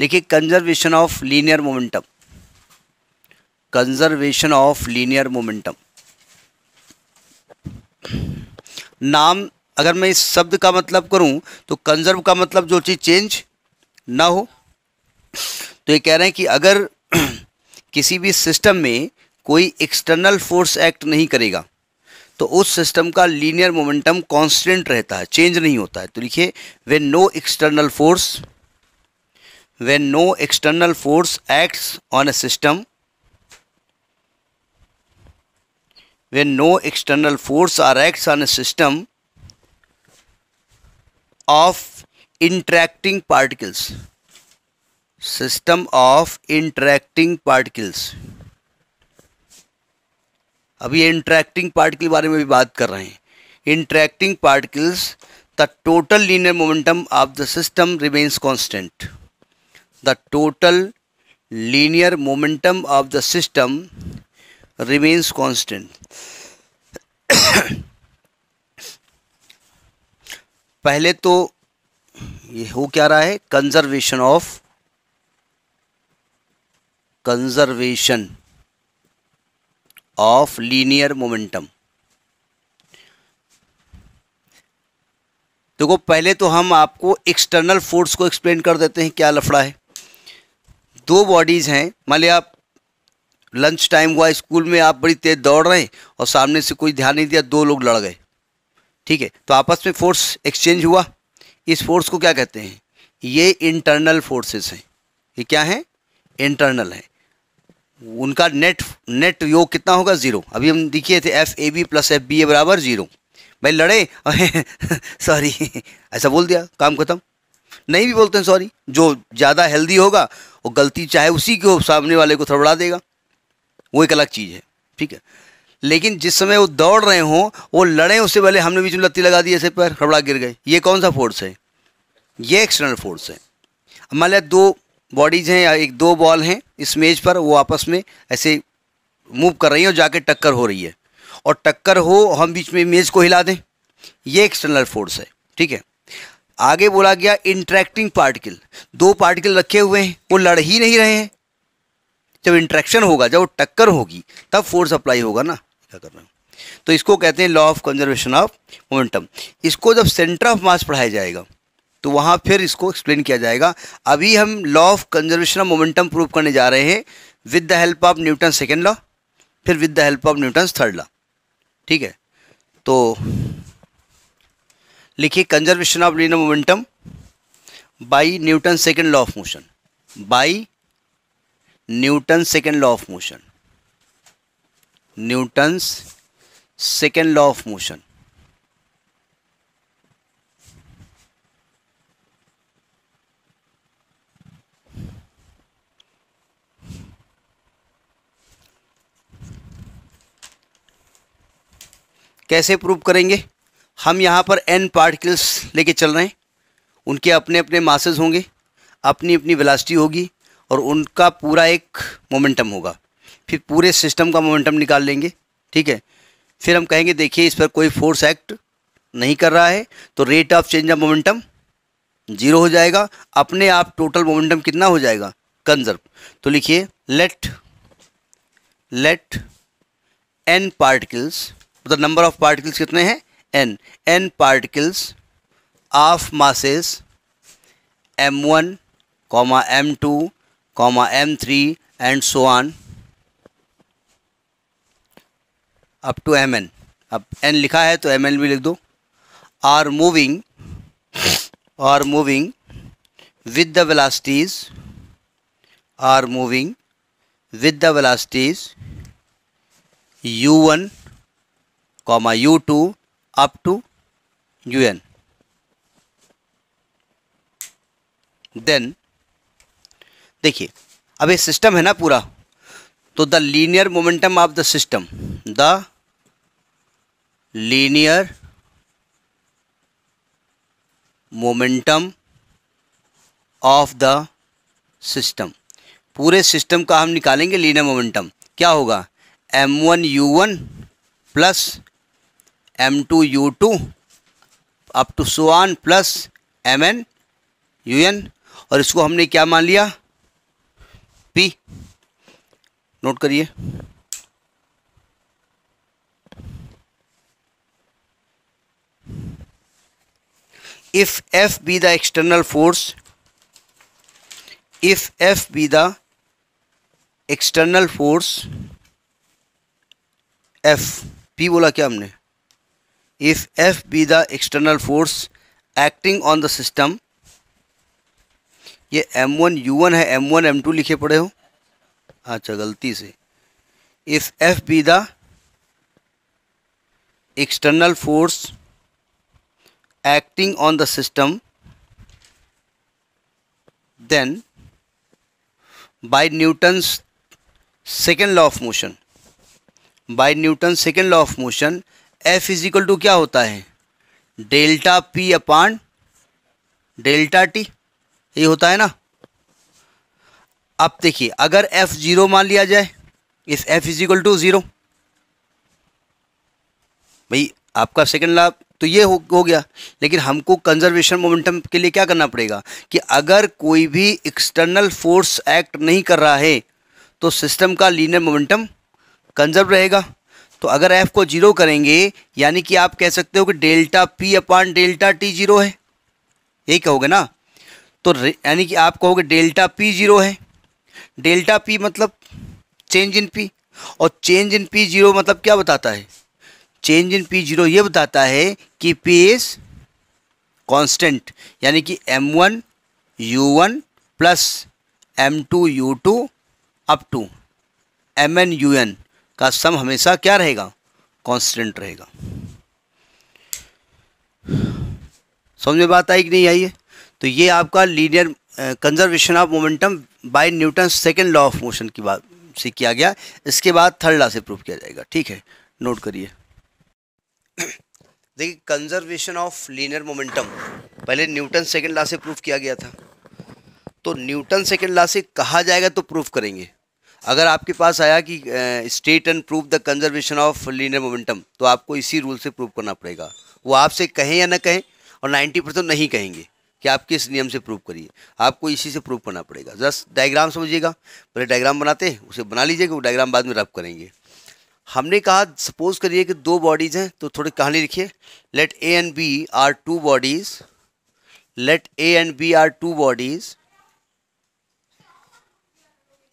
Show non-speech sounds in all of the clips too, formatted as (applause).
लिखिए conservation of linear momentum conservation of linear momentum नाम अगर मैं इस शब्द का मतलब करूं तो कंजर्व का मतलब जो चीज़ चेंज ना हो तो ये कह रहे हैं कि अगर (clears throat) किसी भी सिस्टम में कोई एक्सटर्नल फोर्स एक्ट नहीं करेगा तो उस सिस्टम का लीनियर मोमेंटम कांस्टेंट रहता है चेंज नहीं होता है तो लिखिए when no external force when no external force acts on a system when no external force or acts on a system of interacting particles system of interacting particles अब ये interacting particle बारे में भी बात कर रहे हैं interacting particles the total linear momentum of the system remains constant the total linear momentum of the system remains constant पहले तो ये हो क्या रहा है conservation of conservation of linear momentum देखो पहले तो हम आपको एक्सटर्नल फोर्स को एक्सप्लेन कर देते हैं क्या लफड़ा है दो बॉडीज़ हैं मान लिया आप लंच टाइम हुआ स्कूल में आप बड़ी तेज़ दौड़ रहे हैं और सामने से कोई ध्यान नहीं दिया दो लोग लड़ गए ठीक है तो आपस में फ़ोर्स एक्सचेंज हुआ इस फोर्स को क्या कहते हैं ये इंटरनल फोर्सेस हैं ये क्या हैं इंटरनल हैं उनका नेट नेट योग कितना होगा ज़ीरो अभी हम देखिए थे F A B plus F B A बराबर ज़ीरो भाई लड़े सॉरी (laughs) ऐसा बोल दिया काम खत्म नहीं भी बोलते हैं सॉरी जो ज़्यादा हेल्दी होगा और गलती चाहे उसी को सामने वाले को थड़बड़ा देगा वो एक अलग चीज़ है ठीक है लेकिन जिस समय वो दौड़ रहे हों वो लड़े उससे पहले हमने बीच में लत्ती लगा दी ऐसे पैर खड़बड़ा गिर गए ये कौन सा फोर्स है ये एक्सटर्नल फोर्स है मान लिया दो बॉडीज हैं या एक दो बॉल हैं इस मेज पर वो आपस में ऐसे मूव कर रही हैं और जाके टक्कर हो रही है और टक्कर हो हम बीच में मेज को हिला दें ये एक्सटर्नल फोर्स है ठीक है आगे बोला गया इंट्रैक्टिंग पार्टिकल दो पार्टिकल रखे हुए हैं वो लड़ ही नहीं रहे हैं जब इंट्रैक्शन होगा जब टक्कर होगी तब फोर्स अप्लाई होगा ना क्या कर रहे तो इसको कहते हैं law of conservation of momentum इसको जब सेंटर ऑफ मास पढ़ाया जाएगा तो वहाँ फिर इसको एक्सप्लेन किया जाएगा अभी हम law of conservation of momentum prove करने जा रहे हैं with the help of Newton second law फिर with the help of Newton third law ठीक है तो लिखिए conservation of linear momentum by Newton second law of motion by Newton second law of motion Newton's second law of motion कैसे prove करेंगे हम यहाँ पर एन पार्टिकल्स लेके चल रहे हैं उनके अपने अपने मासेस होंगे अपनी अपनी वेलासिटी होगी और उनका पूरा एक मोमेंटम होगा फिर पूरे सिस्टम का मोमेंटम निकाल लेंगे ठीक है फिर हम कहेंगे देखिए इस पर कोई फोर्स एक्ट नहीं कर रहा है तो rate of change of momentum zero हो जाएगा अपने आप टोटल मोमेंटम कितना हो जाएगा कंजर्व तो लिखिए लेट लेट एन पार्टिकल्स मतलब नंबर ऑफ पार्टिकल्स कितने हैं n n particles of masses m1 comma m2 comma m3 and so on up to mn अब n लिखा है तो mn भी लिख दो are moving are moving with the velocities are moving with the velocities u1 comma u2 up to un then देखिए अब ये सिस्टम है ना पूरा तो the linear momentum of the system the linear momentum of the system पूरे system का हम निकालेंगे लीनियर मोमेंटम क्या होगा m one u one plus m two u two up to so on plus m n u n और इसको हमने क्या मान लिया पी नोट करिए if F be the external force if F be the external force F p बोला क्या हमने if F be the external force acting on the system ये M1 U1 है M1 M2 लिखे पड़े हो अच्छा गलती से if F be the external force acting on the system then by Newton's second law of motion by Newton's second law of motion F is equal to क्या होता है delta p upon delta t ये होता है ना अब देखिए अगर एफ जीरो मान लिया जाए इस एफ इजिकल टू ज़ीरो भाई आपका सेकंड लाभ तो ये हो, हो गया लेकिन हमको कंजर्वेशन मोमेंटम के लिए क्या करना पड़ेगा कि अगर कोई भी एक्सटर्नल फोर्स एक्ट नहीं कर रहा है तो सिस्टम का लीनियर मोमेंटम कंजर्व रहेगा तो अगर एफ को जीरो करेंगे यानी कि आप कह सकते हो कि delta p upon delta t zero है यही कहोगे ना तो यानी कि आप कहोगे डेल्टा पी जीरो है डेल्टा पी मतलब चेंज इन पी और चेंज इन पी जीरो मतलब क्या बताता है चेंज इन पी जीरो ये बताता है कि पी इज कॉन्स्टेंट यानी कि m one u one plus m two u two up to m n u n का सम हमेशा क्या रहेगा कांस्टेंट रहेगा समझ में बात आई कि नहीं आई है तो ये आपका linear conservation of momentum by Newton second law of motion की बात से किया गया इसके बाद थर्ड लॉ से प्रूव किया जाएगा ठीक है नोट करिए (clears throat) देखिए कंजर्वेशन ऑफ लीनियर मोमेंटम पहले न्यूटन सेकेंड लॉ से प्रूफ किया गया था तो न्यूटन सेकेंड लॉ से कहा जाएगा तो प्रूफ करेंगे अगर आपके पास आया कि state and prove the conservation of linear momentum तो आपको इसी रूल से प्रूव करना पड़ेगा वो आपसे कहें या ना कहें और 90 परसेंट नहीं कहेंगे कि आप किस नियम से प्रूव करिए आपको इसी से प्रूव करना पड़ेगा जस्ट डायग्राम समझिएगा पहले डायग्राम बनाते हैं उसे बना लीजिएगा वो डायग्राम बाद में रब करेंगे हमने कहा सपोज करिए कि दो बॉडीज़ हैं तो थोड़ी कहानी लिखिए let A and B are two bodies let A and B are two bodies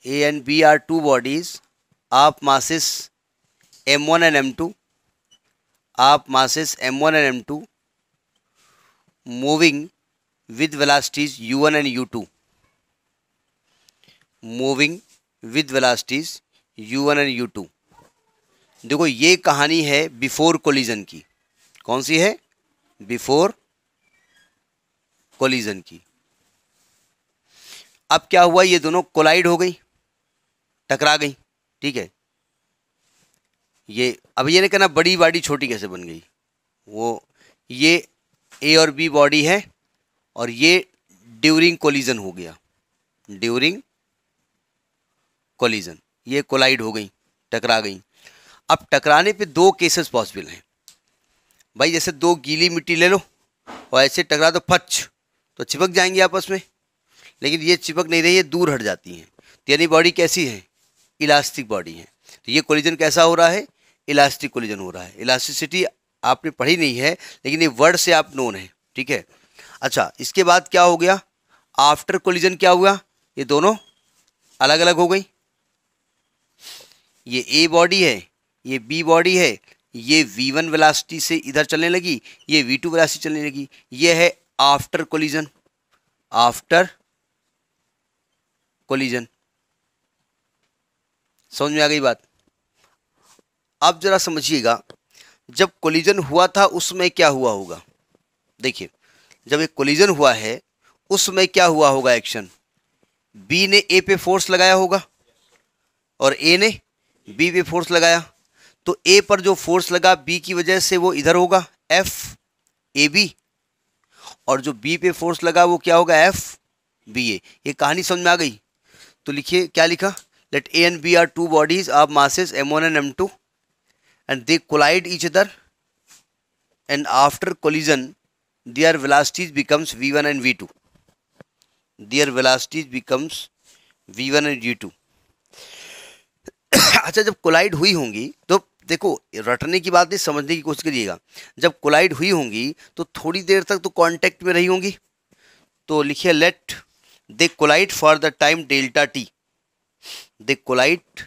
A and B are two bodies आप masses m one and m two आप masses m one and m two moving with velocities u one and u two moving with velocities u one and u two देखो ये कहानी है before collision की कौन सी है before collision की अब क्या हुआ ये दोनों कोलाइड हो गई टकरा गई ठीक है ये अब ये नहीं कहना बड़ी बॉडी छोटी कैसे बन गई वो ये ए और बी बॉडी है और ये ड्यूरिंग कोलिजन हो गया ड्यूरिंग कोलिजन ये कोलाइड हो गई टकरा गई अब टकराने पे दो केसेस पॉसिबल हैं भाई जैसे दो गीली मिट्टी ले लो और ऐसे टकरा दो फच तो चिपक जाएंगे आपस में लेकिन ये चिपक नहीं रही है दूर हट जाती हैं तो यानी बॉडी कैसी है इलास्टिक बॉडी है तो ये कोलिजन कैसा हो रहा है इलास्टिक कोलिजन हो रहा है इलास्टिसिटी आपने पढ़ी नहीं है लेकिन ये वर्ड से आप नोन है ठीक है अच्छा इसके बाद क्या हो गया आफ्टर कोलिजन क्या हुआ ये दोनों अलग अलग हो गई ये ए बॉडी है ये बी बॉडी है ये वी वन वेलासिटी से इधर चलने लगी ये वी टू वेलासिटी चलने लगी ये है आफ्टर कोलिजन आफ्टर कोलिजन समझ में आ गई बात आप ज़रा समझिएगा जब कोलिजन हुआ था उसमें क्या हुआ होगा देखिए जब एक कोलिजन हुआ है उसमें क्या हुआ होगा एक्शन बी ने ए पे फोर्स लगाया होगा और ए ने बी पे फोर्स लगाया तो ए पर जो फोर्स लगा बी की वजह से वो इधर होगा एफ ए बी और जो बी पे फोर्स लगा वो क्या होगा एफ बी ए ये कहानी समझ में आ गई तो लिखिए क्या लिखा that A and B are two bodies of masses m1 and m2 and they collide each other and after collision their velocities becomes v1 and v2 their velocities becomes v1 and v2 अच्छा जब collide हुई होंगी तो देखो रटने की बात नहीं समझने की कोशिश करिएगा जब कोलाइड हुई होंगी तो थोड़ी देर तक तो कांटेक्ट में रही होंगी तो लिखिए let they collide for the time delta t they collide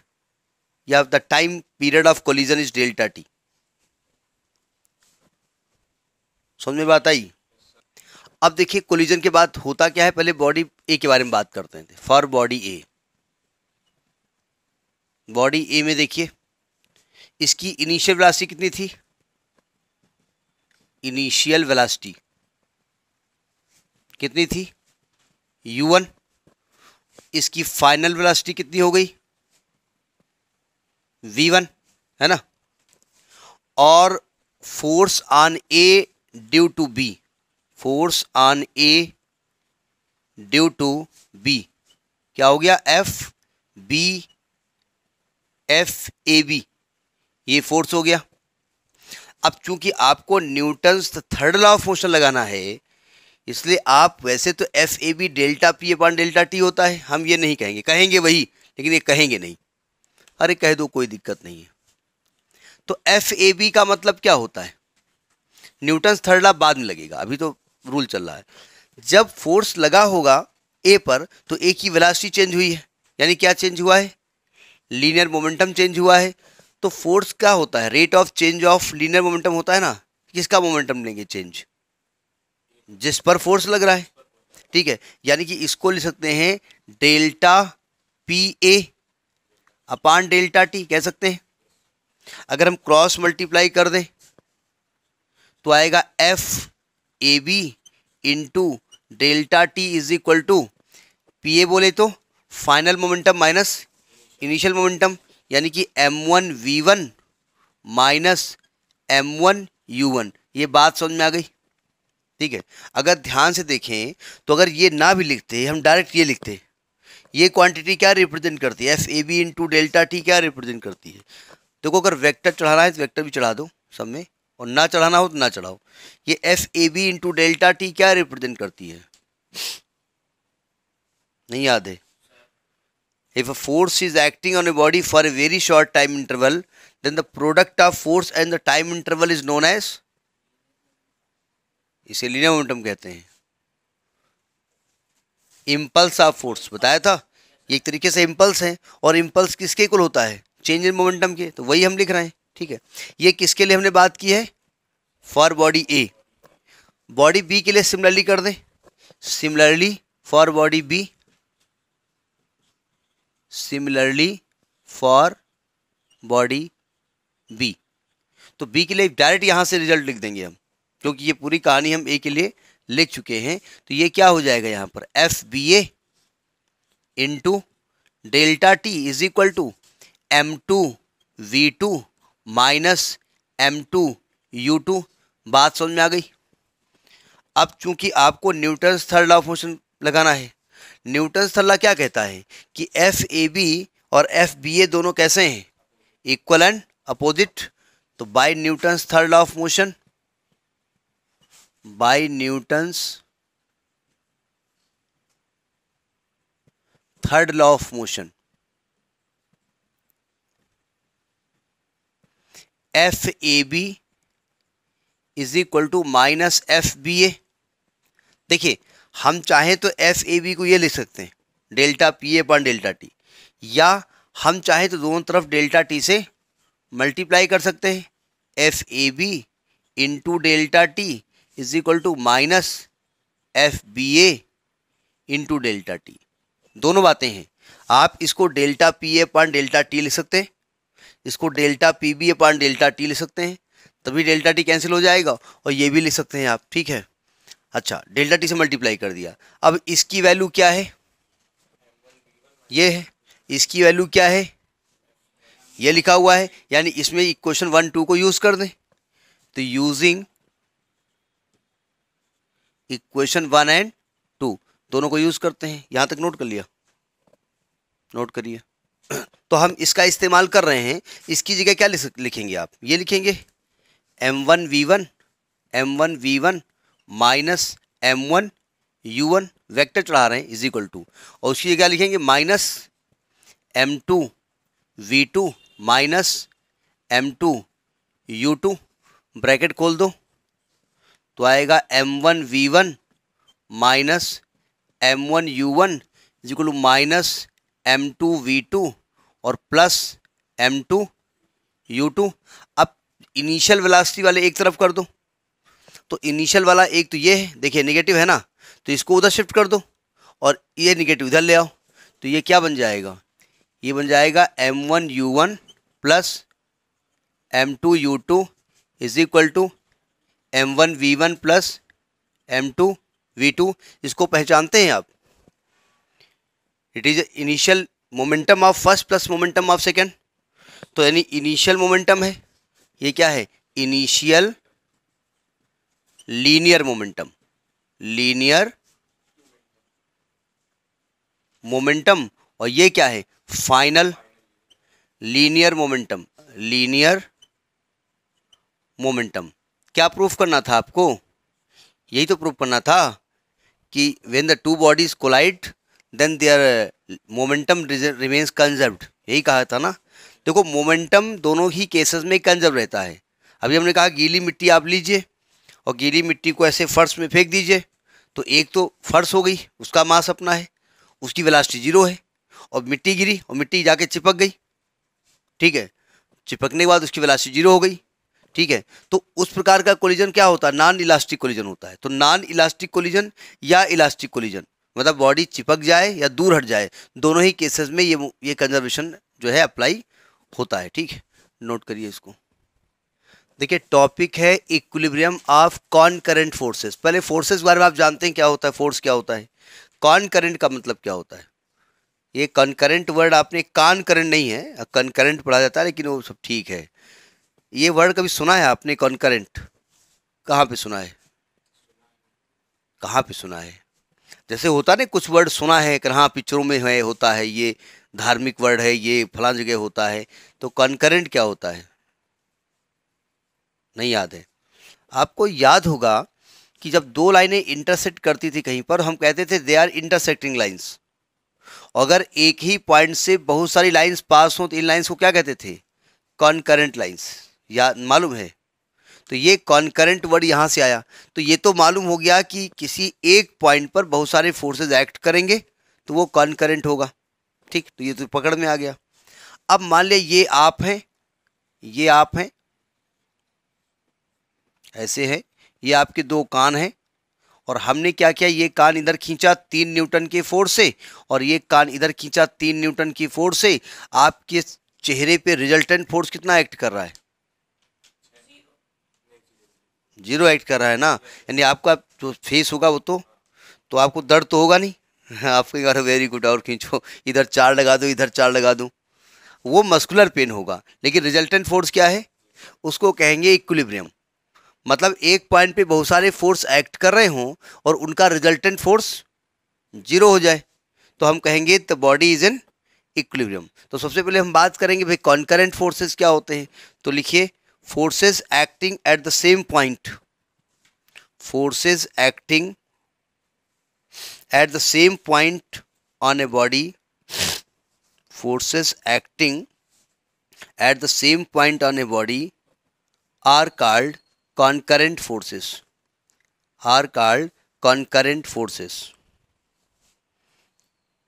या the time period of collision is delta t समझ में बात आई अब देखिए कोलिजन के बाद होता क्या है पहले बॉडी ए के बारे में बात करते हैं for body A body A में देखिए इसकी इनिशियल वेलासिटी कितनी थी इनिशियल वेलासिटी कितनी थी वन इसकी फाइनल वेलोसिटी कितनी हो गई वी वन है ना और force on A due to B force on A due to B क्या हो गया F B F A B ये फोर्स हो गया अब चूंकि आपको Newton's third law of motion लगाना है इसलिए आप वैसे तो F A B delta p upon delta t होता है हम ये नहीं कहेंगे कहेंगे वही लेकिन ये कहेंगे नहीं अरे कह दो कोई दिक्कत नहीं है तो एफ ए बी का मतलब क्या होता है न्यूटन थर्ड लॉ बाद में लगेगा अभी तो रूल चल रहा है जब फोर्स लगा होगा ए पर तो ए की वेलासिटी चेंज हुई है यानी क्या चेंज हुआ है लीनियर मोमेंटम चेंज हुआ है तो फोर्स क्या होता है rate of change of linear momentum होता है ना किसका मोमेंटम लेंगे चेंज जिस पर फोर्स लग रहा है ठीक है यानी कि इसको लिख सकते हैं delta p A upon delta t कह सकते हैं अगर हम क्रॉस मल्टीप्लाई कर दें तो आएगा F A B into delta t is equal to p A बोले तो final momentum minus initial momentum यानी कि m one v one minus m one u one ये बात समझ में आ गई ठीक है अगर ध्यान से देखें तो अगर ये ना भी लिखते हम डायरेक्ट ये लिखते ये क्वांटिटी क्या रिप्रेजेंट करती है F A B into delta t क्या रिप्रेजेंट करती है देखो अगर वेक्टर चढ़ाना है तो वेक्टर भी चढ़ा दो सब में और ना चढ़ाना हो तो ना चढ़ाओ ये F A B into delta t क्या रिप्रेजेंट करती है नहीं याद है if a force is acting on a body for a very short time interval then the product of force and the time interval is known as इसे linear momentum कहते हैं impulse of force बताया था ये एक तरीके से impulse है और इम्पल्स किसके कुल होता है चेंज इन मोमेंटम के तो वही हम लिख रहे हैं ठीक है ये किसके लिए हमने बात की है for body A body B के लिए सिमिलरली कर दें similarly for body B similarly for body B तो बी के लिए डायरेक्ट यहां से रिजल्ट लिख देंगे हम क्योंकि ये पूरी कहानी हम ए के लिए लिख चुके हैं तो ये क्या हो जाएगा यहाँ पर F B A into delta t is equal to m two v two minus m two u two बात समझ में आ गई अब चूंकि आपको Newton third law of motion लगाना है न्यूटन थर्ड लॉ क्या कहता है कि एफ ए बी और एफ बी ए दोनों कैसे हैं इक्वल एंड अपोजिट तो by Newton third law of motion by Newton's third law of motion F A B is equal to minus F B A देखिए हम चाहें तो F A B को ये लिख सकते हैं डेल्टा पी ए पर डेल्टा टी या हम चाहें तो दोनों तरफ डेल्टा टी से मल्टीप्लाई कर सकते हैं F A B into delta t is equal to minus F B A into delta t दोनों बातें हैं आप इसको डेल्टा पी ए पान डेल्टा टी लिख सकते हैं इसको डेल्टा पी बी ए पान डेल्टा टी लिख सकते हैं तभी डेल्टा टी कैंसिल हो जाएगा और ये भी लिख सकते हैं आप ठीक है अच्छा डेल्टा टी से मल्टीप्लाई कर दिया अब इसकी वैल्यू क्या है ये है इसकी वैल्यू क्या है ये लिखा हुआ है यानी इसमें इक्वेशन वन टू को यूज़ कर दें तो using equation one and two दोनों को यूज़ करते हैं यहां तक नोट कर लिया नोट करिए (clears throat) तो हम इसका इस्तेमाल कर रहे हैं इसकी जगह क्या लिखेंगे आप ये लिखेंगे m one v one m one v one minus m one u one vector चढ़ा रहे हैं इज इक्वल टू और उसकी जगह लिखेंगे minus m two v two minus m two u two bracket खोल दो तो आएगा m one v one minus m one u one is equal to minus m two v two और plus m two u two अब initial velocity वाले एक तरफ कर दो तो इनिशियल वाला एक तो ये है देखिए निगेटिव है ना तो इसको उधर शिफ्ट कर दो और ये निगेटिव इधर ले आओ तो ये क्या बन जाएगा ये बन जाएगा m one u one plus m two u two is equal to m one v one plus m two v two इसको पहचानते हैं आप it is initial momentum of first plus momentum of second तो यानी initial momentum है ये क्या है initial linear momentum linear momentum और ये क्या है final linear momentum linear momentum क्या प्रूफ करना था आपको यही तो प्रूफ करना था कि when the two bodies collide then their momentum remains conserved यही कहा था ना देखो मोमेंटम दोनों ही केसेस में कंजर्व रहता है अभी हमने कहा गीली मिट्टी आप लीजिए और गीली मिट्टी को ऐसे फर्श में फेंक दीजिए तो एक तो फर्श हो गई उसका मास अपना है उसकी वेलासिटी जीरो है और मिट्टी गिरी और मिट्टी जाके चिपक गई ठीक है चिपकने के बाद उसकी वेलासिटी जीरो हो गई ठीक है तो उस प्रकार का कोलिजन क्या होता है नॉन इलास्टिक कोलिजन होता है तो नॉन इलास्टिक कोलिजन या इलास्टिक कोलिजन मतलब बॉडी चिपक जाए या दूर हट जाए दोनों ही केसेस में ये ये कंजर्वेशन जो है अप्लाई होता है ठीक है नोट करिए इसको देखिए टॉपिक है equilibrium of concurrent forces पहले फोर्सेस के बारे में आप जानते हैं क्या होता है फोर्स क्या होता है कॉन करेंट का मतलब क्या होता है ये कॉन करेंट वर्ड आपने कान करेंट नहीं है कॉन करेंट पढ़ा जाता है लेकिन वो सब ठीक है ये वर्ड कभी सुना है आपने कॉन्करेंट कहाँ पे सुना है कहाँ पे सुना है जैसे होता नहीं कुछ वर्ड सुना है कि हाँ पिक्चरों में है होता है ये धार्मिक वर्ड है ये फला जगह होता है तो कॉन्करेंट क्या होता है नहीं याद है आपको याद होगा कि जब दो लाइनें इंटरसेक्ट करती थी कहीं पर हम कहते थे दे आर इंटरसेक्टिंग लाइन्स अगर एक ही पॉइंट से बहुत सारी लाइंस पास हों तो इन लाइंस को क्या कहते थे कॉन्करेंट लाइंस या मालूम है तो ये कॉन्करेंट वर्ड यहाँ से आया तो ये तो मालूम हो गया कि किसी एक पॉइंट पर बहुत सारे फोर्सेज एक्ट करेंगे तो वो कॉन्करेंट होगा ठीक तो ये तो पकड़ में आ गया अब मान लिया ये आप हैं ये आप हैं ऐसे है ये आपके दो कान हैं और हमने क्या किया ये कान इधर खींचा तीन न्यूटन के फोर्स से और ये कान इधर खींचा तीन न्यूटन की फोर्स से आपके चेहरे पे रिजल्टेंट फोर्स कितना एक्ट कर रहा है जीरो एक्ट कर रहा है ना यानी आपका जो फेस होगा वो तो तो आपको दर्द तो होगा नहीं (laughs) आपके कह वेरी गुड और खींचो इधर चार लगा दो इधर चार लगा दो वो मस्कुलर पेन होगा लेकिन रिजल्टेंट फोर्स क्या है उसको कहेंगे इक्विलिब्रियम मतलब एक पॉइंट पे बहुत सारे फोर्स एक्ट कर रहे हों और उनका रिजल्टेंट फोर्स जीरो हो जाए तो हम कहेंगे the body is in equilibrium तो सबसे पहले हम बात करेंगे भाई कॉन्करेंट फोर्सेस क्या होते हैं तो लिखिए forces acting at the same point forces acting at the same point on a body forces acting at the same point on a body are called concurrent forces are called concurrent forces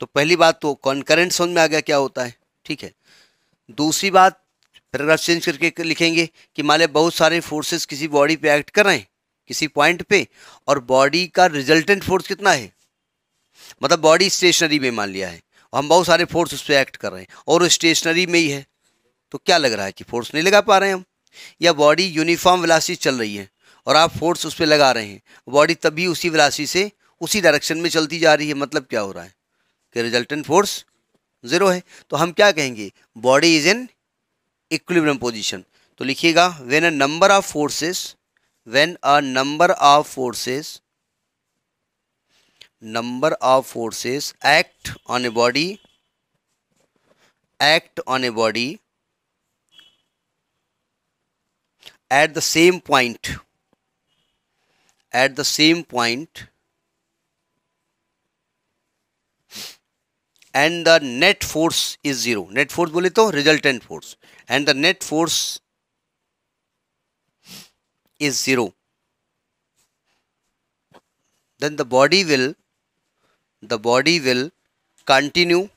तो पहली बात तो concurrent समझ में आ गया क्या होता है ठीक है दूसरी बात पैराग्राफ चेंज करके लिखेंगे कि मान लिया बहुत सारे फोर्सेस किसी बॉडी पे एक्ट कर रहे हैं किसी पॉइंट पे और बॉडी का रिजल्टेंट फोर्स कितना है मतलब बॉडी स्टेशनरी में मान लिया है और हम बहुत सारे फोर्स उस पर एक्ट कर रहे हैं और वो स्टेशनरी में ही है तो क्या लग रहा है कि फोर्स नहीं लगा पा रहे हैं हम या बॉडी यूनिफॉर्म विलासी चल रही है और आप फोर्स उस पर लगा रहे हैं बॉडी तभी उसी विलासी से उसी डायरेक्शन में चलती जा रही है मतलब क्या हो रहा है कि रिजल्टेंट फोर्स ज़ीरो है तो हम क्या कहेंगे body is in equilibrium position तो लिखिएगा when a number of forces when a number of forces number of forces act on a body act on a body at the same point at the same point and the net force is zero. Net force बोले तो resultant force and the net force is zero. Then the body will the body will continue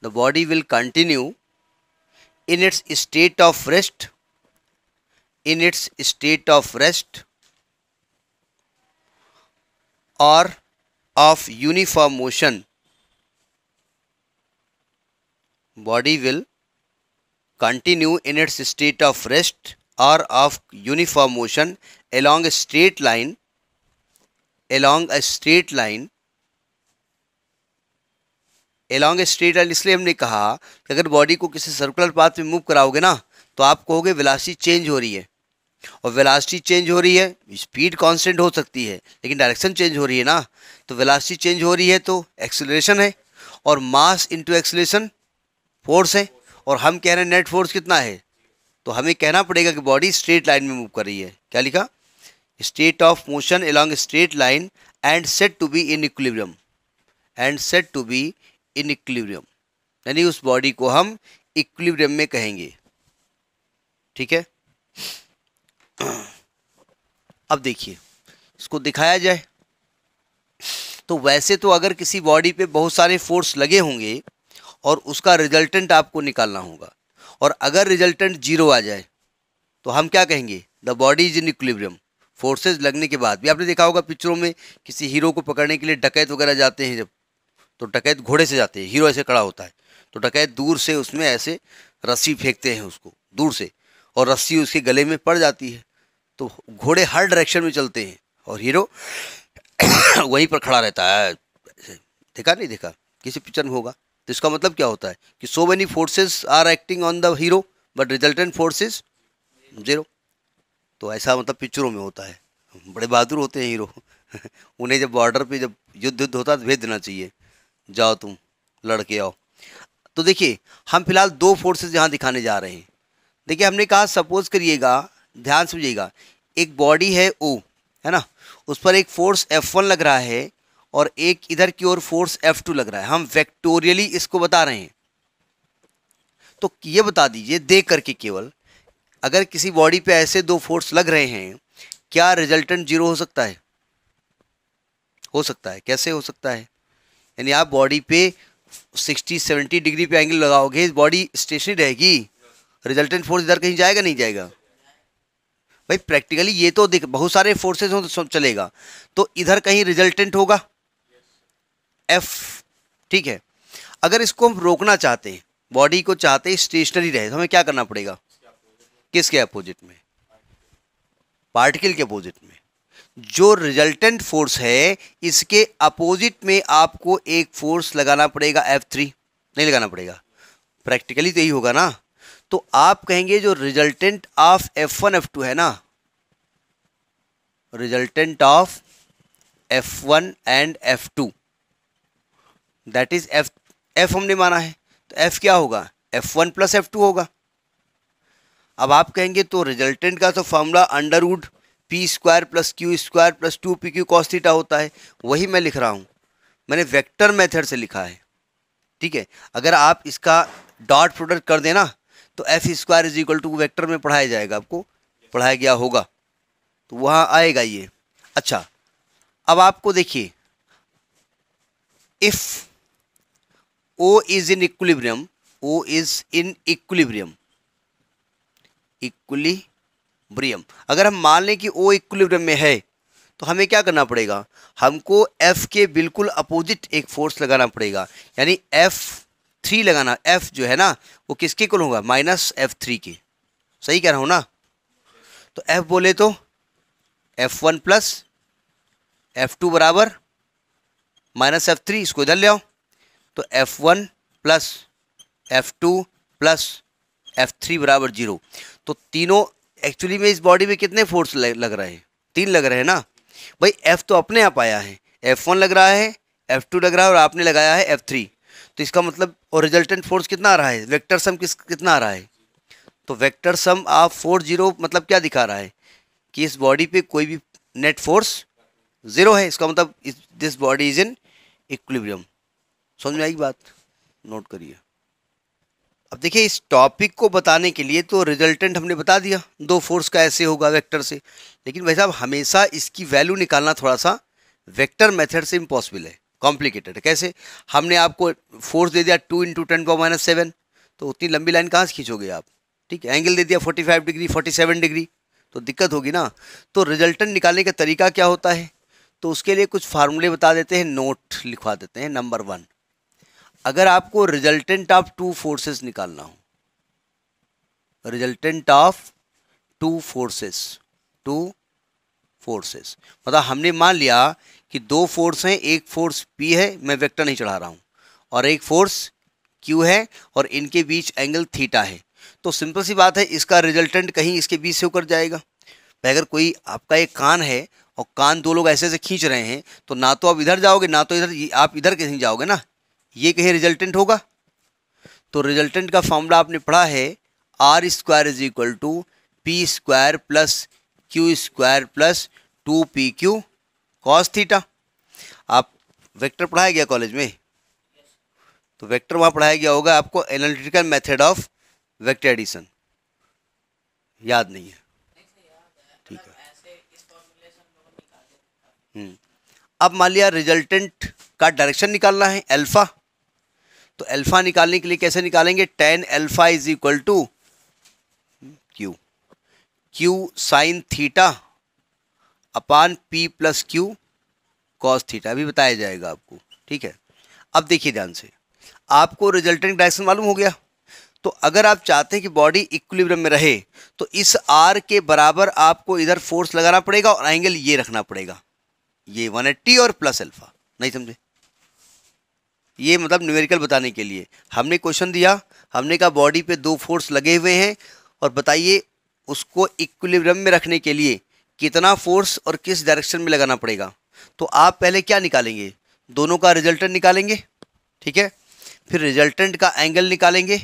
the body will continue in its state of rest in its state of rest or of uniform motion body will continue in its state of rest or of uniform motion along a straight line along a straight line along straight line इसलिए हमने कहा कि अगर body को किसी circular path में move कराओगे ना तो आप कहोगे वेलासिटी चेंज हो रही है और वेलासिटी चेंज हो रही है स्पीड कांस्टेंट हो सकती है लेकिन डायरेक्शन चेंज हो रही है ना तो वेलासिटी चेंज हो रही है तो एक्सेलरेशन है और मास इनटू एक्सेलरेशन फोर्स है और हम कह रहे हैं नेट फोर्स कितना है तो हमें कहना पड़ेगा कि बॉडी स्ट्रेट लाइन में मूव कर रही है क्या लिखा state of motion along straight line and said to be in equilibrium and said to be in equilibrium यानी उस बॉडी को हम इक्विलिब्रियम में कहेंगे ठीक है अब देखिए इसको दिखाया जाए तो वैसे तो अगर किसी बॉडी पे बहुत सारे फोर्स लगे होंगे और उसका रिजल्टेंट आपको निकालना होगा और अगर रिजल्टेंट जीरो आ जाए तो हम क्या कहेंगे the body is in equilibrium forces लगने के बाद भी आपने देखा होगा पिक्चरों में किसी हीरो को पकड़ने के लिए डकैत वगैरह जाते हैं जब तो डकैत घोड़े से जाते हैं हीरो ऐसे खड़ा होता है तो डकैत दूर से उसमें ऐसे रस्सी फेंकते हैं उसको दूर से और रस्सी उसके गले में पड़ जाती है तो घोड़े हर डायरेक्शन में चलते हैं और हीरो (coughs) वहीं पर खड़ा रहता है देखा नहीं देखा किसी पिक्चर में होगा तो इसका मतलब क्या होता है कि so many forces are acting on the hero but resultant forces zero तो ऐसा मतलब पिक्चरों में होता है बड़े बहादुर होते हैं हीरो (laughs) उन्हें जब बॉर्डर पे जब युद्ध युद्ध होता है तो भेज देना चाहिए जाओ तुम लड़के आओ तो देखिए हम फिलहाल दो फोर्सेज यहाँ दिखाने जा रहे हैं देखिए हमने कहा सपोज करिएगा ध्यान समझिएगा एक बॉडी है ओ है ना उस पर एक फोर्स एफ वन लग रहा है और एक इधर की ओर फोर्स एफ टू लग रहा है हम वेक्टोरियली इसको बता रहे हैं तो ये बता दीजिए दे करके केवल अगर किसी बॉडी पे ऐसे दो फोर्स लग रहे हैं क्या रिजल्टेंट जीरो हो सकता है हो सकता है कैसे हो सकता है यानी आप बॉडी पे 60 70 डिग्री पे एंगल लगाओगे बॉडी स्टेशनरी रहेगी रिजल्टेंट फोर्स इधर कहीं जाएगा नहीं जाएगा भाई प्रैक्टिकली ये तो देख बहुत सारे फोर्सेस हों तो चलेगा तो इधर कहीं रिजल्टेंट होगा एफ ठीक है अगर इसको हम रोकना चाहते हैं बॉडी को चाहते हैं स्टेशनरी रहे तो हमें क्या करना पड़ेगा किसके अपोजिट में पार्टिकल के अपोजिट में जो रिजल्टेंट फोर्स है इसके अपोजिट में आपको एक फोर्स लगाना पड़ेगा एफ थ्री नहीं लगाना पड़ेगा प्रैक्टिकली तो यही होगा ना तो आप कहेंगे जो resultant of F one F two है ना resultant of F one and F two that is F F हमने माना है तो एफ क्या होगा F one plus F two होगा अब आप कहेंगे तो रिजल्टेंट का तो formula under root p square plus q square plus two p q cos theta होता है वही मैं लिख रहा हूँ मैंने वेक्टर मेथड से लिखा है ठीक है अगर आप इसका डॉट प्रोडक्ट कर देना तो F square is equal to vector में पढ़ाया जाएगा आपको पढ़ाया गया होगा तो वहाँ आएगा ये अच्छा अब आपको देखिए if O is in equilibrium. O is in equilibrium. Equilibrium अगर हम मान लें कि ओ इक्विलिब्रियम में है तो हमें क्या करना पड़ेगा हमको एफ के बिल्कुल अपोजिट एक फोर्स लगाना पड़ेगा यानी एफ थ्री लगाना एफ जो है ना वो किसके कुल होगा माइनस एफ थ्री के सही कह रहा हूँ ना तो एफ बोले तो F one plus F two बराबर माइनस एफ थ्री इसको इधर ले आओ तो F one plus F two plus F three बराबर जीरो तो तीनों एक्चुअली में इस बॉडी में कितने फोर्स लग रहे हैं तीन लग रहे हैं ना भाई एफ़ तो अपने आप आया है एफ़ वन लग रहा है एफ़ टू लग रहा है और आपने लगाया है एफ़ थ्री तो इसका मतलब और रिजल्टेंट फोर्स कितना आ रहा है वेक्टर सम किस कितना आ रहा है तो वेक्टर सम आप फोर जीरो मतलब क्या दिखा रहा है कि इस बॉडी पे कोई भी नेट फोर्स ज़ीरो है इसका मतलब this body is in equilibrium समझ में आई बात नोट करिए अब देखिए इस टॉपिक को बताने के लिए तो रिजल्टेंट हमने बता दिया दो फोर्स का ऐसे होगा वेक्टर से लेकिन भाई साहब हमेशा इसकी वैल्यू निकालना थोड़ा सा वेक्टर मेथड से इम्पॉसिबल है कॉम्प्लिकेटेड है कैसे हमने आपको फोर्स दे दिया two into ten power minus seven तो उतनी लंबी लाइन कहाँ से खींचोगे आप ठीक है एंगल दे दिया forty five degree forty seven degree तो दिक्कत होगी ना तो रिजल्टेंट निकालने का तरीका क्या होता है तो उसके लिए कुछ फार्मूले बता देते हैं नोट लिखवा देते हैं नंबर वन अगर आपको रिजल्टेंट ऑफ टू फोर्सेस निकालना हो resultant of two forces two forces मतलब हमने मान लिया कि दो फोर्स हैं एक फोर्स पी है मैं वेक्टर नहीं चढ़ा रहा हूँ और एक फोर्स क्यू है और इनके बीच एंगल थीटा है तो सिंपल सी बात है इसका रिजल्टेंट कहीं इसके बीच से होकर जाएगा अगर कोई आपका एक कान है और कान दो लोग ऐसे ऐसे खींच रहे हैं तो ना तो आप इधर जाओगे ना तो इधर आप इधर कहीं जाओगे ना ये कहे रिजल्टेंट होगा तो रिजल्टेंट का फॉर्मूला आपने पढ़ा है r square is equal to p square plus q square plus two p q cos theta आप वेक्टर पढ़ाया गया कॉलेज में तो वेक्टर वहाँ पढ़ाया गया होगा आपको analytical method of vector addition याद नहीं है ठीक है हम्म। अब मान लिया रिजल्टेंट का डायरेक्शन निकालना है अल्फा तो अल्फा निकालने के लिए कैसे निकालेंगे tan alpha is equal to Q Q sine theta upon P plus Q cos theta भी बताया जाएगा आपको ठीक है अब देखिए ध्यान से आपको रिजल्टेंट डायरेक्शन मालूम हो गया तो अगर आप चाहते हैं कि बॉडी इक्विलिब्रियम में रहे तो इस आर के बराबर आपको इधर फोर्स लगाना पड़ेगा और एंगल ये रखना पड़ेगा ये वन एट्टी और प्लस अल्फा नहीं समझे ये मतलब न्यूमेरिकल बताने के लिए हमने क्वेश्चन दिया हमने कहा बॉडी पे दो फोर्स लगे हुए हैं और बताइए उसको इक्विलिब्रियम में रखने के लिए कितना फोर्स और किस डायरेक्शन में लगाना पड़ेगा तो आप पहले क्या निकालेंगे दोनों का रिजल्टेंट निकालेंगे ठीक है फिर रिजल्टेंट का एंगल निकालेंगे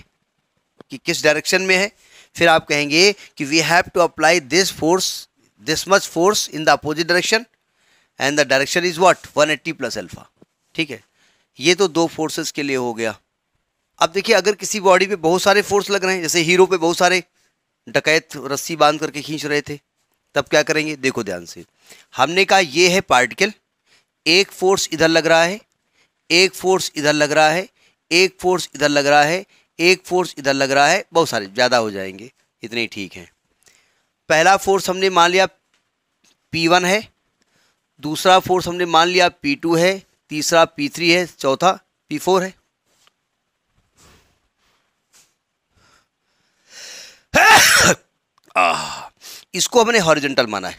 कि किस डायरेक्शन में है फिर आप कहेंगे कि we have to apply this force this much force in the opposite direction and the direction is one 180 plus alpha ठीक है ये तो दो फोर्सेस के लिए हो गया अब देखिए अगर किसी बॉडी पे बहुत सारे फोर्स लग रहे हैं जैसे हीरो पे बहुत सारे डकैत रस्सी बांध करके खींच रहे थे तब क्या करेंगे देखो ध्यान से हमने कहा ये है पार्टिकल एक फोर्स इधर लग रहा है एक फोर्स इधर लग रहा है एक फोर्स इधर लग रहा है एक फोर्स इधर लग रहा है बहुत सारे ज़्यादा हो जाएंगे इतने ठीक हैं पहला फोर्स हमने मान लिया वन है दूसरा फोर्स हमने मान लिया टू है तीसरा पी थ्री है चौथा पी फोर है (coughs) इसको हमने हॉरिजेंटल माना है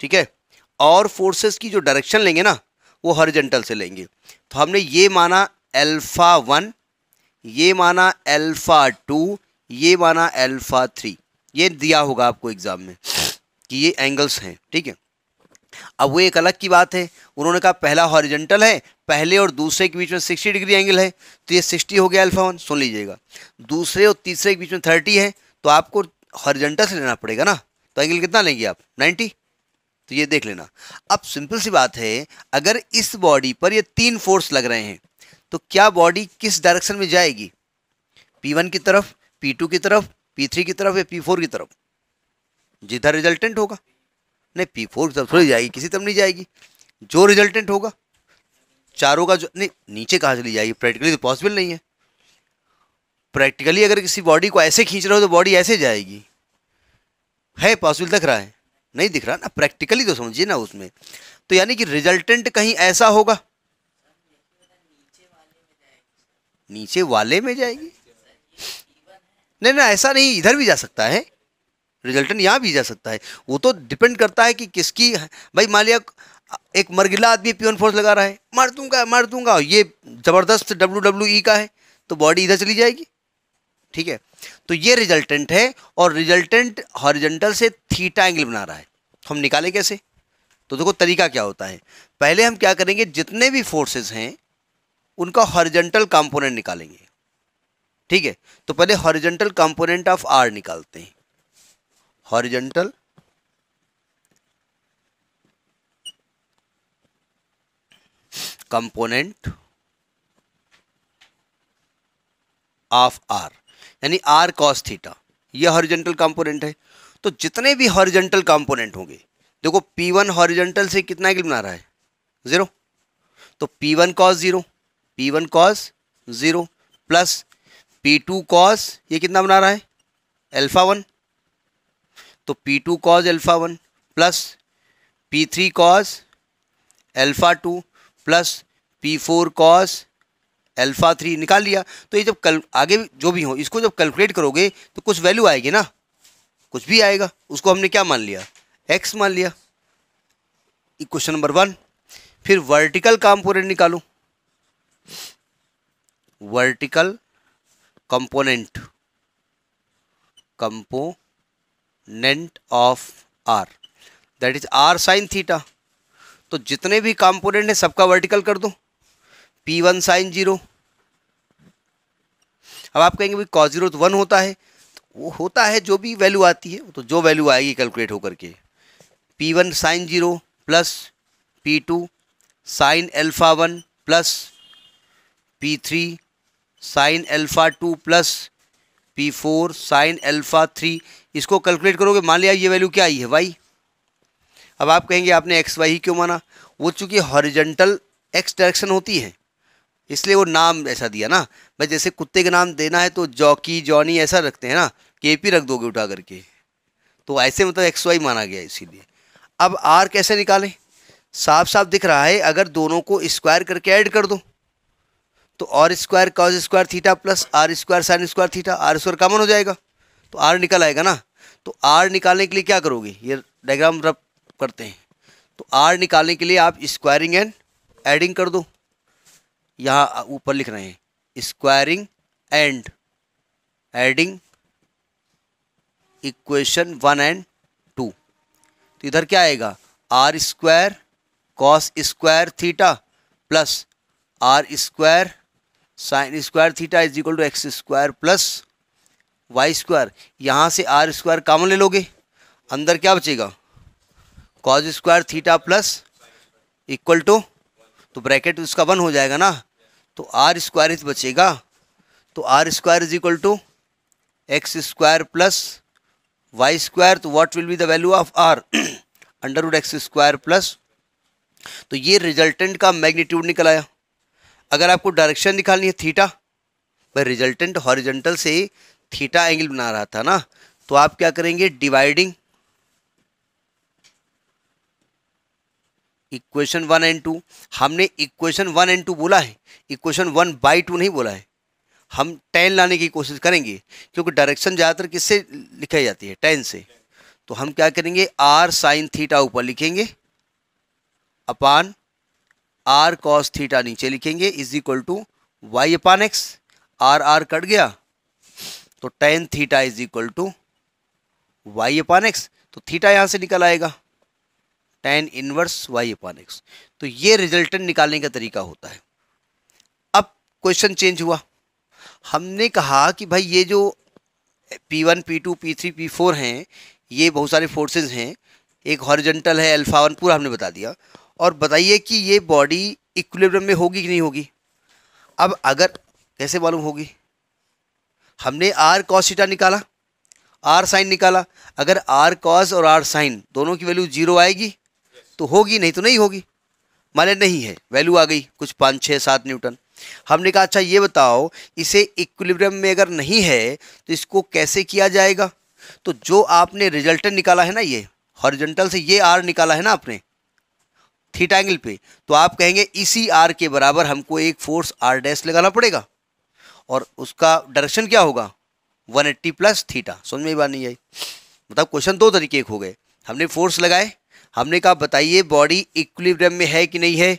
ठीक है और फोर्सेस की जो डायरेक्शन लेंगे ना वो हॉरिजेंटल से लेंगे तो हमने ये माना अल्फा वन ये माना अल्फा टू ये माना अल्फा थ्री ये दिया होगा आपको एग्ज़ाम में कि ये एंगल्स हैं ठीक है अब वो एक अलग की बात है उन्होंने कहा पहला हॉरिजेंटल है पहले और दूसरे के बीच में सिक्सटी डिग्री एंगल है तो ये सिक्सटी हो गया अल्फा वन सुन लीजिएगा दूसरे और तीसरे के बीच में थर्टी है तो आपको हॉरिजेंटल से लेना पड़ेगा ना तो एंगल कितना लेंगे आप नाइन्टी तो ये देख लेना अब सिंपल सी बात है अगर इस बॉडी पर ये तीन फोर्स लग रहे हैं तो क्या बॉडी किस डायरेक्शन में जाएगी पी की तरफ पी की तरफ पी की तरफ या पी की तरफ जिधर रिजल्टेंट होगा नहीं पी फोर की तरफ थोड़ी जाएगी किसी तरफ नहीं जाएगी जो रिजल्टेंट होगा चारों का जो नहीं नीचे कहाँ चली जाएगी प्रैक्टिकली तो पॉसिबल नहीं है प्रैक्टिकली अगर किसी बॉडी को ऐसे खींच रहे हो तो बॉडी ऐसे जाएगी है पॉसिबल दिख रहा है नहीं दिख रहा ना प्रैक्टिकली तो समझिए ना उसमें तो यानी कि रिजल्टेंट कहीं ऐसा होगा नीचे वाले में जाएगी नहीं ना ऐसा नहीं इधर भी जा सकता है रिजल्टेंट यहाँ भी जा सकता है वो तो डिपेंड करता है कि किसकी भाई मान लिया एक मरगिला आदमी प्योन फोर्स लगा रहा है मार दूंगा मार दूंगा ये ज़बरदस्त डब्ल्यू डब्ल्यू ई e का है तो बॉडी इधर चली जाएगी ठीक है तो ये रिजल्टेंट है और रिजल्टेंट हॉरिजेंटल से थीटा एंगल बना रहा है हम निकाले कैसे तो देखो तरीका क्या होता है पहले हम क्या करेंगे जितने भी फोर्सेस हैं उनका हॉरिजेंटल कंपोनेंट निकालेंगे ठीक है तो पहले हॉरिजेंटल कंपोनेंट ऑफ आर निकालते हैं हॉरिजेंटल कंपोनेंट ऑफ आर यानी आर कॉस थीटा यह हॉरिजेंटल कंपोनेंट है तो जितने भी हॉरिजेंटल कंपोनेंट होंगे देखो P1 वन हॉरिजेंटल से कितना एंगल बना रहा है ज़ीरो तो P1 one cos zero P one cos zero plus P2 two cos ये कितना बना रहा है अल्फा वन तो P two cos alpha one plus P three cos alpha two plus P four cos alpha three निकाल लिया तो ये जब कल आगे जो भी हो इसको जब कैलकुलेट करोगे तो कुछ वैल्यू आएगी ना कुछ भी आएगा उसको हमने क्या मान लिया एक्स मान लिया क्वेश्चन नंबर वन फिर वर्टिकल कॉम्पोनेंट निकालो vertical component component of R that is R sine theta तो जितने भी कंपोनेंट है सबका वर्टिकल कर दो पी वन साइन जीरो अब आप कहेंगे भाई कॉस जीरो तो वन होता है तो वो होता है जो भी वैल्यू आती है तो जो वैल्यू आएगी कैलकुलेट होकर के P one sine zero plus P two sine alpha one plus P three sine alpha two plus P four sine alpha three इसको कैलकुलेट करोगे मान लिया ये वैल्यू क्या आई है वाई अब आप कहेंगे आपने एक्स वाई ही क्यों माना वो चूंकि हॉरिजेंटल एक्स डायरेक्शन होती है इसलिए वो नाम ऐसा दिया ना भाई जैसे कुत्ते का नाम देना है तो जॉकी जॉनी ऐसा रखते हैं ना के पी रख दोगे उठा करके तो ऐसे मतलब एक्स वाई माना गया इसीलिए अब आर कैसे निकालें साफ साफ दिख रहा है अगर दोनों को स्क्वायर करके ऐड कर दो तो और square cos square theta plus R square sine square theta R square common हो जाएगा तो आर निकल आएगा ना तो आर निकालने के लिए क्या करोगे ये डायग्राम रब करते हैं तो आर निकालने के लिए आप स्क्वायरिंग एंड एडिंग कर दो यहाँ ऊपर लिख रहे हैं squaring and adding equation one and two तो इधर क्या आएगा R square cos square theta plus R square sine square theta is equal to X square plus Y square यहाँ से आर स्क्वायर कामन ले लोगे अंदर क्या बचेगा cos square theta plus equal to तो ब्रैकेट उसका वन हो जाएगा ना तो आर स्क्वायर इज बचेगा तो R square is equal to X square plus Y square तो what will be the value of R under root X square plus तो ये रिजल्टेंट का मैग्नीट्यूड निकल आया अगर आपको डायरेक्शन निकालनी है थीटा भाई रिजल्टेंट हॉरिजेंटल से थीटा एंगल बना रहा था ना तो आप क्या करेंगे dividing equation one and two हमने इक्वेशन वन एंड टू बोला है इक्वेशन वन बाई टू नहीं बोला है हम टेन लाने की कोशिश करेंगे क्योंकि डायरेक्शन ज़्यादातर किससे लिखाई जाती है टेन से तो हम क्या करेंगे आर साइन थीटा ऊपर लिखेंगे अपान आर कॉस थीटा नीचे लिखेंगे is equal to Y upon X R R cut गया तो tan theta is equal to Y upon X तो थीटा यहां से निकल आएगा tan inverse Y upon X तो ये रिजल्टेंट निकालने का तरीका होता है अब क्वेश्चन चेंज हुआ हमने कहा कि भाई ये जो P one P two P three P four हैं ये बहुत सारे फोर्सेज हैं एक हॉरिजेंटल है अल्फा वन पूरा हमने बता दिया और बताइए कि ये बॉडी इक्विलिब्रियम में होगी कि नहीं होगी अब अगर कैसे मालूम होगी हमने आर कॉसिटा निकाला आर साइन निकाला अगर आर कॉस और आर साइन दोनों की वैल्यू जीरो आएगी तो होगी नहीं तो नहीं होगी माने नहीं है वैल्यू आ गई कुछ पाँच छः सात न्यूटन हमने कहा अच्छा ये बताओ इसे इक्विलिब्रियम में अगर नहीं है तो इसको कैसे किया जाएगा तो जो आपने रिजल्टेंट निकाला है ना ये हॉरिजेंटल से ये आर निकाला है ना आपने थीटा एंगल पे तो आप कहेंगे इसी आर के बराबर हमको एक फोर्स आर डैश लगाना पड़ेगा और उसका डायरेक्शन क्या होगा 180 एट्टी प्लस थीटा समझ में बात नहीं आई मतलब क्वेश्चन दो तरीके के हो गए हमने फोर्स लगाए हमने कहा बताइए बॉडी इक्विलिब्रियम में है कि नहीं है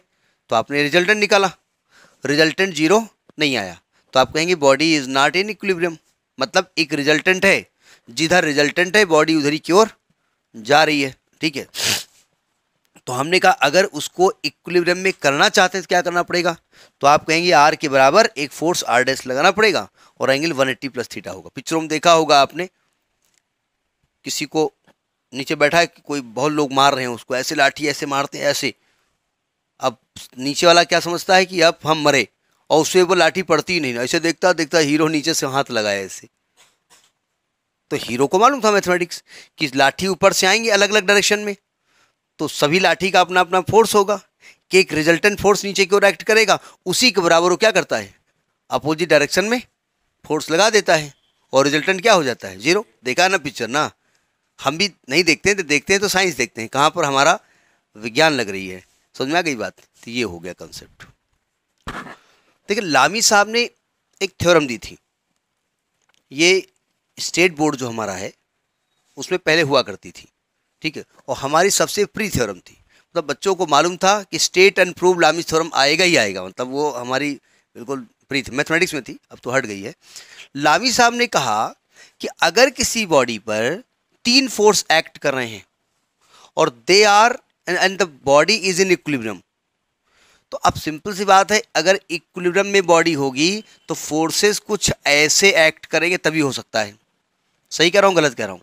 तो आपने रिजल्टेंट निकाला रिजल्टेंट जीरो नहीं आया तो आप कहेंगे body is not in equilibrium मतलब एक रिजल्टेंट है जिधर रिजल्टेंट है बॉडी उधर ही की ओर जा रही है ठीक है तो हमने कहा अगर उसको इक्विलिब्रियम में करना चाहते हैं तो क्या करना पड़ेगा तो आप कहेंगे आर के बराबर एक फोर्स आर डैश लगाना पड़ेगा और एंगल 180 एट्टी प्लस थीटा होगा पिक्चरों में देखा होगा आपने किसी को नीचे बैठा है कि कोई बहुत लोग मार रहे हैं उसको ऐसे लाठी ऐसे मारते हैं ऐसे अब नीचे वाला क्या समझता है कि अब हम मरे और उससे वो लाठी पड़ती ही नहीं ऐसे देखता देखता हीरो नीचे से हाथ लगाए ऐसे तो हीरो को मालूम था मैथमेटिक्स कि लाठी ऊपर से आएंगी अलग अलग डायरेक्शन में तो सभी लाठी का अपना अपना फोर्स होगा कि एक रिजल्टेंट फोर्स नीचे की ओर एक्ट करेगा उसी के बराबर वो क्या करता है अपोजिट डायरेक्शन में फोर्स लगा देता है और रिजल्टेंट क्या हो जाता है जीरो देखा ना पिक्चर ना हम भी नहीं देखते हैं तो देखते हैं तो साइंस देखते हैं कहाँ पर हमारा विज्ञान लग रही है समझ में आ गई बात तो ये हो गया कंसेप्ट देखिए लामी साहब ने एक थ्योरम दी थी ये स्टेट बोर्ड जो हमारा है उसमें पहले हुआ करती थी ठीक है और हमारी सबसे प्री थ्योरम थी मतलब बच्चों को मालूम था कि state and prove Lami's theorem आएगा ही आएगा मतलब वो हमारी बिल्कुल प्री थी मैथमेटिक्स में थी अब तो हट गई है लामी साहब ने कहा कि अगर किसी बॉडी पर तीन फोर्स एक्ट कर रहे हैं और they are and the body is in equilibrium तो अब सिंपल सी बात है अगर इक्विलिब्रियम में बॉडी होगी तो फोर्सेस कुछ ऐसे एक्ट करेंगे तभी हो सकता है सही कह रहा हूँ गलत कह रहा हूँ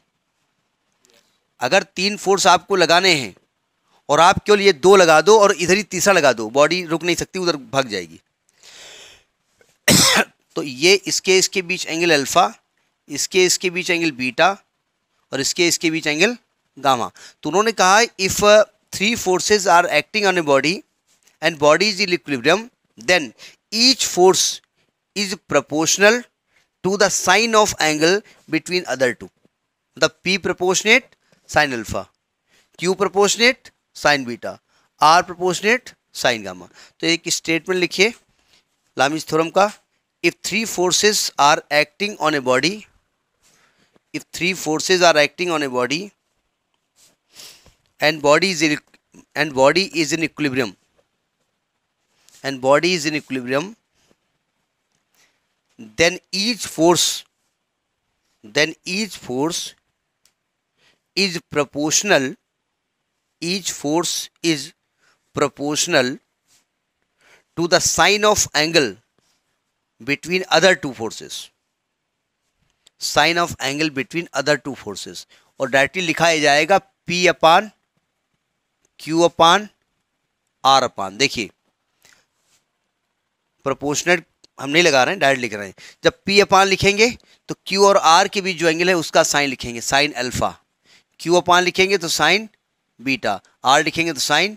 अगर तीन फोर्स आपको लगाने हैं और आप केवल ये दो लगा दो और इधर ही तीसरा लगा दो बॉडी रुक नहीं सकती उधर भाग जाएगी (coughs) तो ये इसके इसके बीच एंगल अल्फ़ा इसके इसके बीच एंगल बीटा और इसके इसके बीच एंगल गामा तो उन्होंने कहा if three forces are acting on a body and body is equilibrium then each force is proportional to the sine of angle between other two मतलब P proportionate sine alpha Q proportionate sine beta R proportionate sine gamma तो एक statement लिखिए Lami's theorem का if three forces are acting on a body if three forces are acting on a body and body is and body is in in and body is in in then each force then each force is proportional each force is proportional to the sine of angle between other two forces sine of angle between other two forces और directly लिखा जाएगा P upon Q upon R upon देखिए proportional हम नहीं लगा रहे हैं direct लिख रहे हैं जब पी अपान लिखेंगे तो क्यू और आर के बीच जो एंगल है उसका साइन लिखेंगे साइन अल्फा क्यू अपान लिखेंगे तो साइन बीटा आर लिखेंगे तो साइन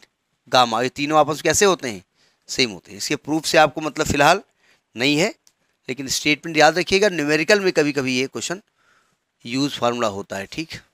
गामा ये तीनों आपस में कैसे होते हैं सेम होते हैं इसके प्रूफ से आपको मतलब फ़िलहाल नहीं है लेकिन स्टेटमेंट याद रखिएगा न्यूमेरिकल में कभी कभी ये क्वेश्चन यूज़ फार्मूला होता है ठीक